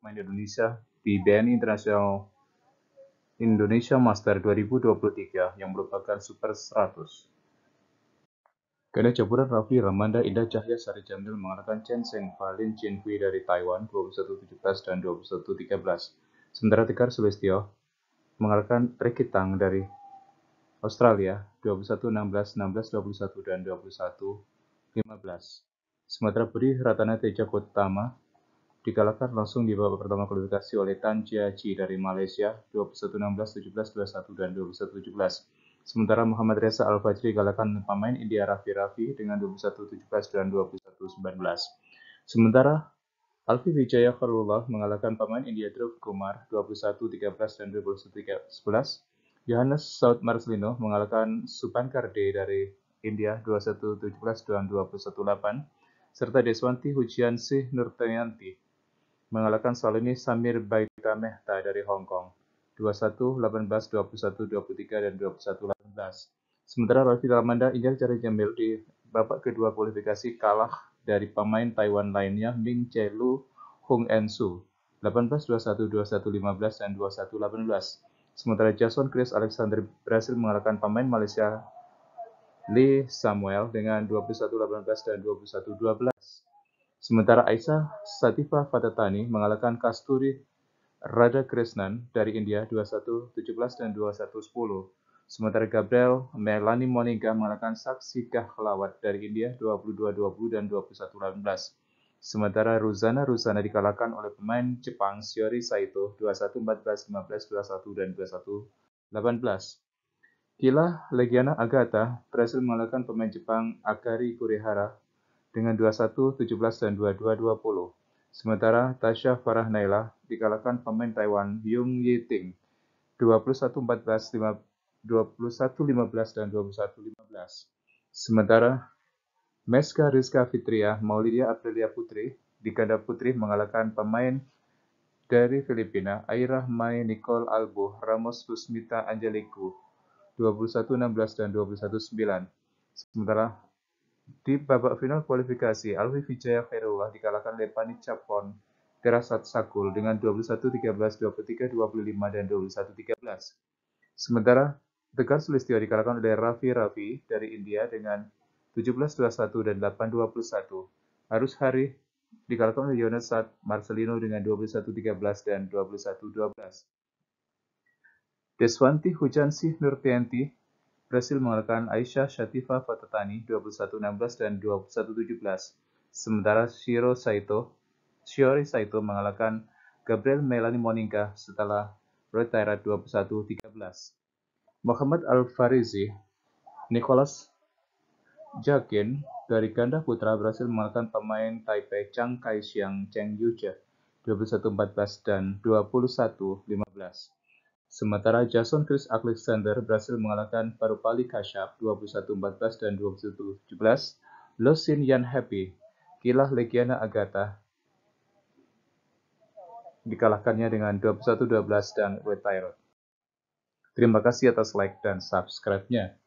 pemain Indonesia di BNI Internasional Indonesia Master 2023 yang merupakan Super 100. Ganda campuran Raffi Ramanda Indah Cahya Sari Jamil mengalahkan Chen Seng Valin Chen Hui dari Taiwan 21-17 dan 21-13. Sementara Tikar Sulistio mengalahkan Ricky Tang dari Australia 21-16, 16-21, dan 21-15. Sementara Budi Ratana Teja Kutama dikalahkan langsung di babak pertama kualifikasi oleh Tan Chia Chi dari Malaysia 21-16, 17-21, dan 21-17. Sementara Muhammad Reza Al-Fajri kalahkan pemain India Rafi Rafi dengan 21-17 dan 21-19. Sementara Alfi Wijaya Khalullah mengalahkan pemain India Dhruv Kumar 21-13 dan 21-11. Johannes Saud Marcelino mengalahkan Supan Karde dari India 21-17 dan 21-8 serta Deswanti Hujian Sih Nurtayanti mengalahkan Salini Samir Baita Mehta dari Hong Kong 21, 18, 21, 23, dan 21, 18. Sementara Raffi Ramanda Injak Cari Jamil di babak kedua kualifikasi kalah dari pemain Taiwan lainnya Ming Che Lu Hung En Su 18, 21, 21, 15, dan 21, 18. Sementara Jason Chris Alexander berhasil mengalahkan pemain Malaysia Lee Samuel dengan 21-18 dan 21-12. Sementara Aisyah Satifa Fatatani mengalahkan Kasturi Radha Krishnan dari India 17 dan 10. Sementara Gabriel Melani Moniga mengalahkan Saksi Kahlawat dari India 22-20 dan 21 21-18. Sementara Ruzana Ruzana dikalahkan oleh pemain Jepang Shiori Saito 14 15, 21 dan 21 18. Kila Legiana Agata berhasil mengalahkan pemain Jepang Akari Kurihara dengan 21, 17, dan 22, 20. Sementara Tasha Farah Naila dikalahkan pemain Taiwan Yung Ting 21, 14, 5, 21, 15, dan 21, 15. Sementara Meska Rizka Fitria Maulidia Aprilia Putri di ganda putri mengalahkan pemain dari Filipina Aira Mai Nicole Albo Ramos Lusmita Angeliku 21-16 dan 21-9. Sementara di babak final kualifikasi, Alwi Vijaya Khairullah dikalahkan oleh Panik Capon Terasat Sakul dengan 21-13, 23-25, dan 21-13. Sementara Tegar Sulistyo dikalahkan oleh Raffi Raffi dari India dengan 17-21 dan 8-21. Harus Hari dikalahkan oleh Jonas Sat Marcelino dengan 21-13 dan 21-12. Deswanti Hujansih Nurtianti berhasil mengalahkan Aisyah Shatifa Fatatani 21-16 dan 21-17. Sementara Shiro Saito, Shiori Saito mengalahkan Gabriel Melanie Moninka setelah Retaira 21-13. Muhammad Al-Farizi, Nicholas Jakin dari ganda putra berhasil mengalahkan pemain Taipei Chang Kai-xiang Cheng Yuja 21-14 dan 21-15. Sementara Jason Chris Alexander berhasil mengalahkan Parupali Kashyap 21-14 dan 21-17, Losin Yan Happy, Kilah Legiana Agatha, dikalahkannya dengan 21-12 dan Retire. Terima kasih atas like dan subscribe-nya.